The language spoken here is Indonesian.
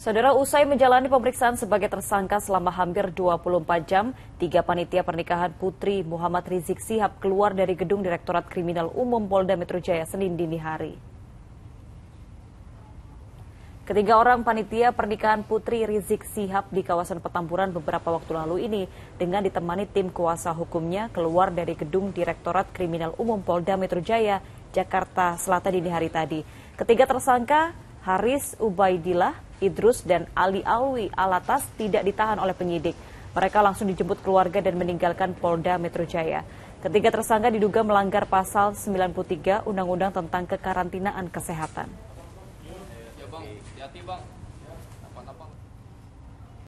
Saudara usai menjalani pemeriksaan sebagai tersangka selama hampir 24 jam, tiga panitia pernikahan Putri Muhammad Rizik Sihab keluar dari gedung Direktorat Kriminal Umum Polda Metro Jaya Senin dini hari. Ketiga orang panitia pernikahan Putri Rizik Sihab di kawasan Petamburan beberapa waktu lalu ini dengan ditemani tim kuasa hukumnya keluar dari gedung Direktorat Kriminal Umum Polda Metro Jaya, Jakarta Selatan dini hari tadi. Ketiga tersangka Haris Ubaidillah, Idrus, dan Ali Alwi Alatas tidak ditahan oleh penyidik. Mereka langsung dijemput keluarga dan meninggalkan Polda Metro Jaya. Ketiga tersangka diduga melanggar pasal 93 Undang-Undang tentang kekarantinaan kesehatan. Ya,